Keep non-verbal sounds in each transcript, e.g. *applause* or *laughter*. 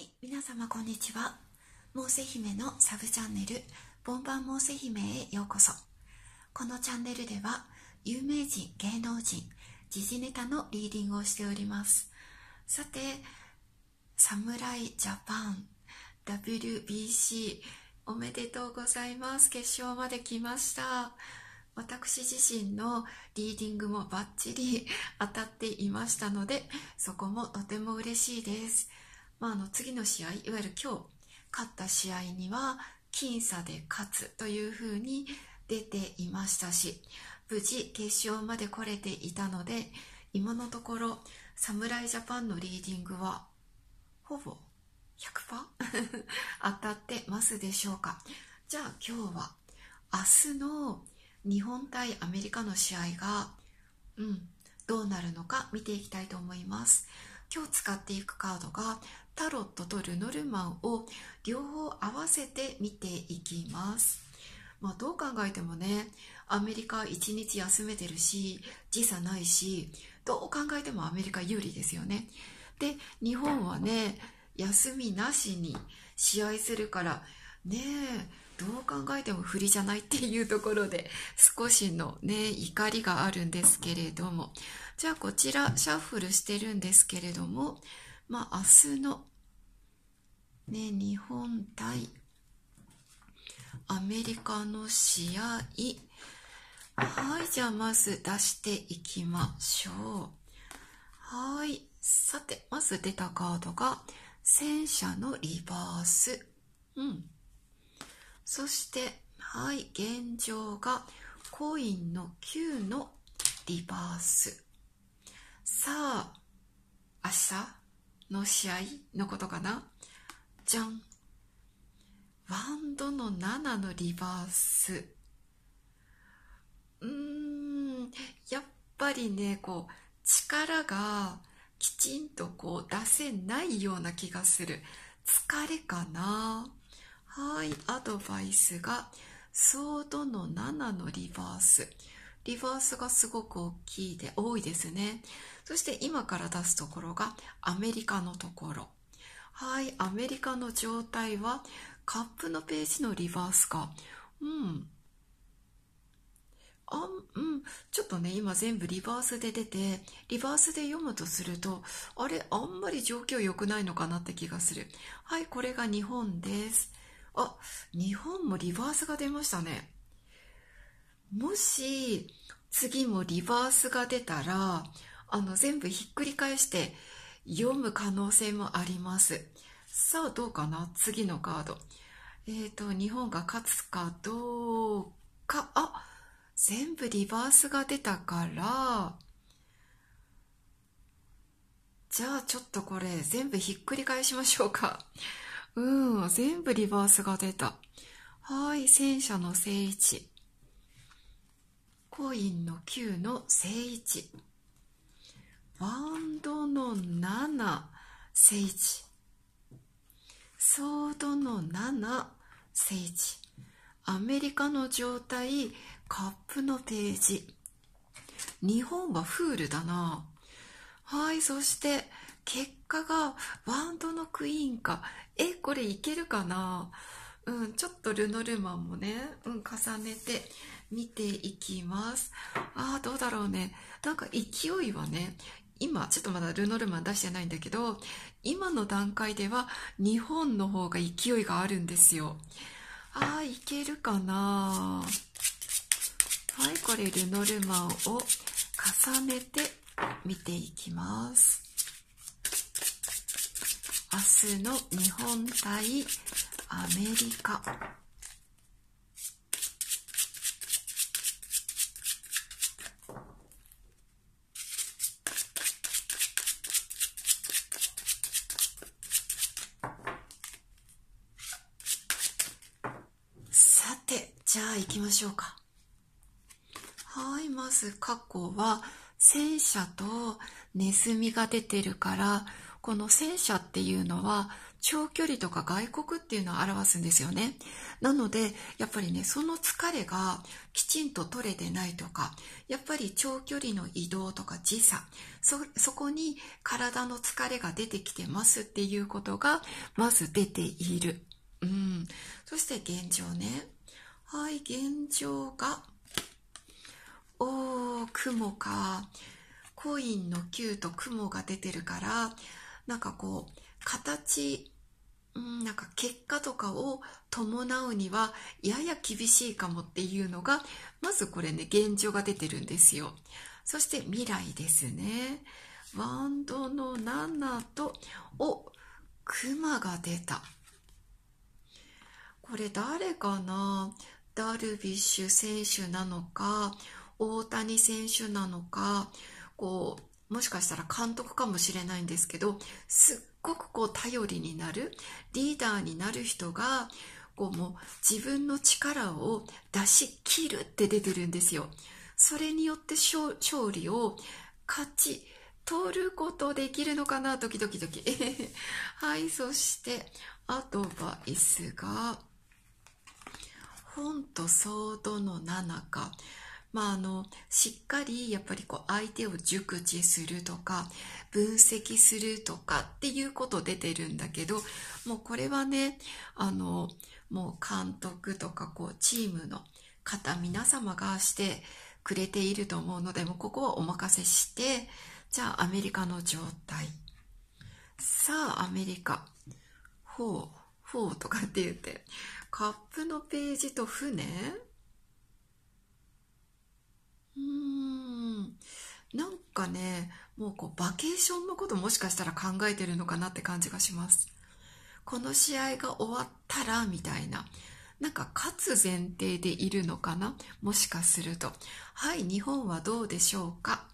い、皆様こんにちは。モーセ姫のサブチャンネル、ボンバンモーセ姫へようこそ。このチャンネルでは、有名人、芸能人、時事ネタのリーディングをしております。さて、侍ジャパン、WBC、おめでとうございます。決勝まで来ました。私自身のリーディングもバッチリ当たっていましたので、そこもとても嬉しいです。まあ、あの次の試合いわゆる今日勝った試合には僅差で勝つというふうに出ていましたし無事決勝まで来れていたので今のところ侍ジャパンのリーディングはほぼ 100%? *laughs* 当たってますでしょうかじゃあ今日は明日の日本対アメリカの試合が、うん、どうなるのか見ていきたいと思います今日使っていくカードがタロットとルノルマンを両方合わせて見ていきます。まあ、どう考えてもね、アメリカ1日休めてるし、時差ないし、どう考えてもアメリカ有利ですよね。で、日本はね、休みなしに試合するから、ねえ、どう考えても不利じゃないっていうところで、少しのね、怒りがあるんですけれども、じゃあこちらシャッフルしてるんですけれども、まあ、明日の、ね、日本対アメリカの試合。はい、じゃあまず出していきましょう。はい、さて、まず出たカードが、戦車のリバース。うん。そして、はい、現状が、コインの9のリバース。さあ、明日の試合のことかなじゃんワンドの7のリバースうーんやっぱりねこう力がきちんとこう出せないような気がする疲れかなはいアドバイスがソードの7のリバースリバースがすごく大きいで多いですねそして今から出すところがアメリカのところ。はい、アメリカの状態はカップのページのリバースか。うん。あうん、ちょっとね、今全部リバースで出て、リバースで読むとすると、あれ、あんまり状況良くないのかなって気がする。はい、これが日本です。あ、日本もリバースが出ましたね。もし、次もリバースが出たら、あの、全部ひっくり返して読む可能性もあります。さあ、どうかな次のカード。えっ、ー、と、日本が勝つかどうか、あ、全部リバースが出たから、じゃあちょっとこれ全部ひっくり返しましょうか。うん、全部リバースが出た。はい、戦車の正位置。コインの9の正位置。ワンドの7聖地ソードの7聖地アメリカの状態カップのページ日本はフールだなはいそして結果がワンドのクイーンかえこれいけるかなうん、ちょっとルノルマンもね、うん、重ねて見ていきます。ああ、どうだろうね。なんか勢いはね、今、ちょっとまだルノルマン出してないんだけど、今の段階では日本の方が勢いがあるんですよ。ああ、いけるかなはい、これルノルマンを重ねて見ていきます。明日の日本対アメリカ。じゃあ行きましょうか。はい、まず過去は戦車とネズミが出てるから、この戦車っていうのは長距離とか外国っていうのを表すんですよね。なので、やっぱりね、その疲れがきちんと取れてないとか、やっぱり長距離の移動とか時差、そ、そこに体の疲れが出てきてますっていうことが、まず出ている。うん。そして現状ね。はい、現状が、おー、雲か。コインの9と雲が出てるから、なんかこう、形、んなんか結果とかを伴うにはやや厳しいかもっていうのが、まずこれね、現状が出てるんですよ。そして未来ですね。ワンドの7と、お、熊が出た。これ誰かなダルビッシュ選手なのか大谷選手なのかこうもしかしたら監督かもしれないんですけどすっごくこう頼りになるリーダーになる人がこうもう自分の力を出し切るって出てるんですよ。それによって勝利を勝ち取ることできるのかなドキドキドキ。*laughs* はい、そしてアドバイスが。本とそうの七か、まあ、あのしっかりやっぱりこう相手を熟知するとか分析するとかっていうこと出てるんだけどもうこれはねあのもう監督とかこうチームの方皆様がしてくれていると思うのでもうここはお任せしてじゃあアメリカの状態さあアメリカほうほうとかって言って。カップのページと船うーん。なんかね、もうこうバケーションのこともしかしたら考えてるのかなって感じがします。この試合が終わったらみたいな。なんか勝つ前提でいるのかなもしかすると。はい、日本はどうでしょうか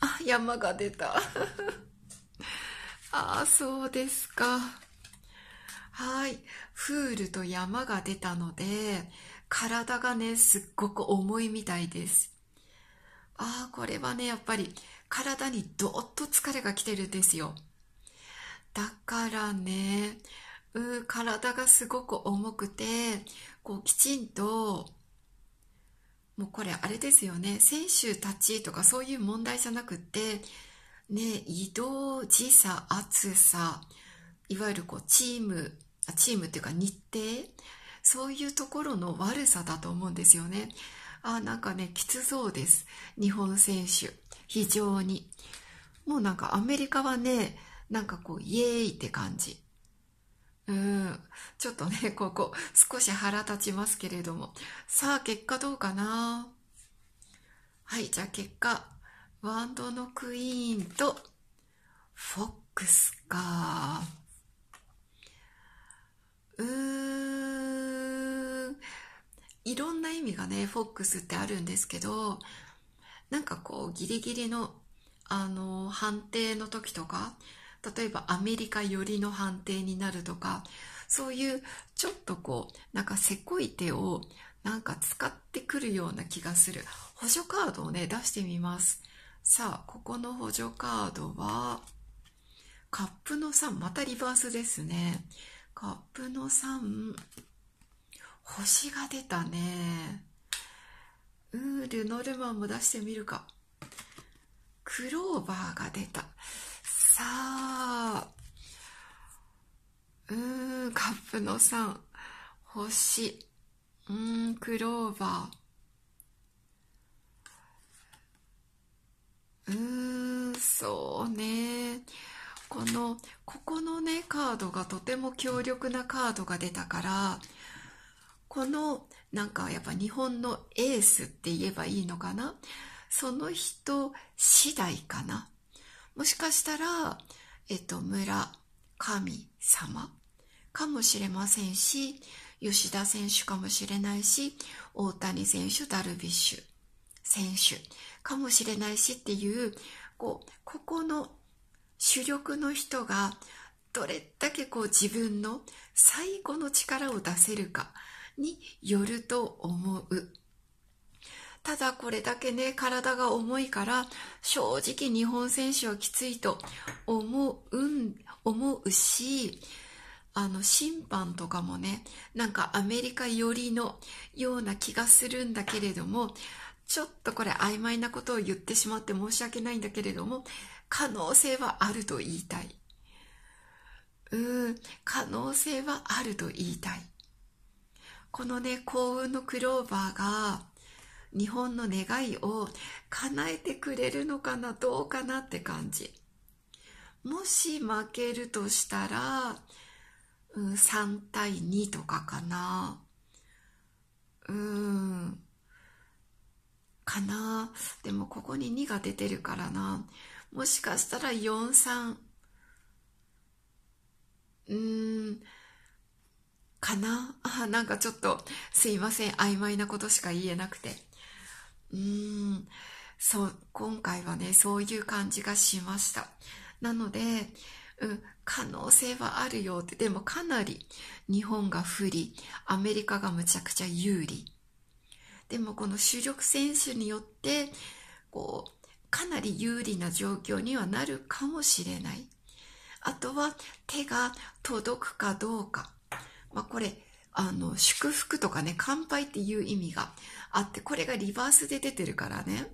あ、山が出た。*laughs* ああ、そうですか。はい。フールと山が出たので、体がね、すっごく重いみたいです。ああ、これはね、やっぱり体にどっと疲れが来てるんですよ。だからね、う体がすごく重くて、こうきちんと、もうこれあれですよね、選手たちとかそういう問題じゃなくって、ね、移動、時差、暑さ、いわゆるこうチームチームっていうか日程、そういうところの悪さだと思うんですよね。あ、なんかね、きつそうです。日本選手。非常に。もうなんかアメリカはね、なんかこう、イエーイって感じ。うん。ちょっとね、*laughs* ここ、少し腹立ちますけれども。さあ、結果どうかなはい、じゃあ結果。ワンドのクイーンと、フォックスか。味がね、フォックスってあるんですけど、なんかこう、ギリギリの、あの、判定の時とか、例えばアメリカ寄りの判定になるとか、そういうちょっとこう、なんかせこい手をなんか使ってくるような気がする。補助カードをね、出してみます。さあ、ここの補助カードは、カップの3、またリバースですね。カップの3、星が出たね。ウール、ノルマンも出してみるか。クローバーが出た。さあ。うーん、カップの3。星。うーん、クローバー。うーん、そうね。この、ここのね、カードがとても強力なカードが出たから、このなんかやっぱ日本のエースって言えばいいのかなその人次第かなもしかしたら、えっと、村、神様かもしれませんし、吉田選手かもしれないし、大谷選手、ダルビッシュ選手かもしれないしっていう、こう、ここの主力の人がどれだけこう自分の最後の力を出せるか。によると思う。ただこれだけね、体が重いから、正直日本選手はきついと思うん、思うし、あの、審判とかもね、なんかアメリカ寄りのような気がするんだけれども、ちょっとこれ曖昧なことを言ってしまって申し訳ないんだけれども、可能性はあると言いたい。うん、可能性はあると言いたい。このね、幸運のクローバーが、日本の願いを叶えてくれるのかな、どうかなって感じ。もし負けるとしたら、うん、3対2とかかな。うーん。かな。でもここに2が出てるからな。もしかしたら4、3。うーん。かなあなんかちょっとすいません曖昧なことしか言えなくてうーんそう今回はねそういう感じがしましたなので、うん、可能性はあるよってでもかなり日本が不利アメリカがむちゃくちゃ有利でもこの主力選手によってこうかなり有利な状況にはなるかもしれないあとは手が届くかどうかまあ、これ、あの、祝福とかね、乾杯っていう意味があって、これがリバースで出てるからね。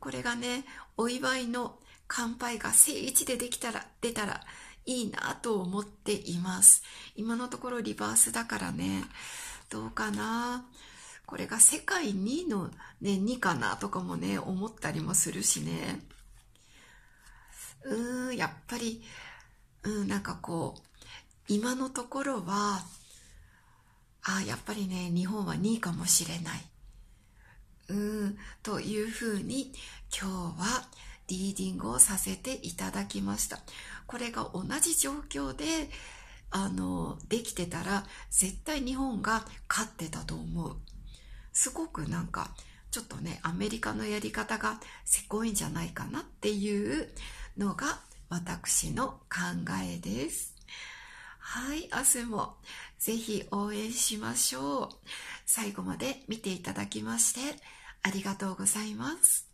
これがね、お祝いの乾杯が正位置でできたら、出たらいいなと思っています。今のところリバースだからね、どうかな。これが世界2の、ね、2かなとかもね、思ったりもするしね。うーん、やっぱり、うん、なんかこう、今のところはあやっぱりね日本は2位かもしれないうんというふうに今日はリーディングをさせていただきましたこれが同じ状況であのできてたら絶対日本が勝ってたと思うすごくなんかちょっとねアメリカのやり方がせこいんじゃないかなっていうのが私の考えですはい、明日もぜひ応援しましょう。最後まで見ていただきましてありがとうございます。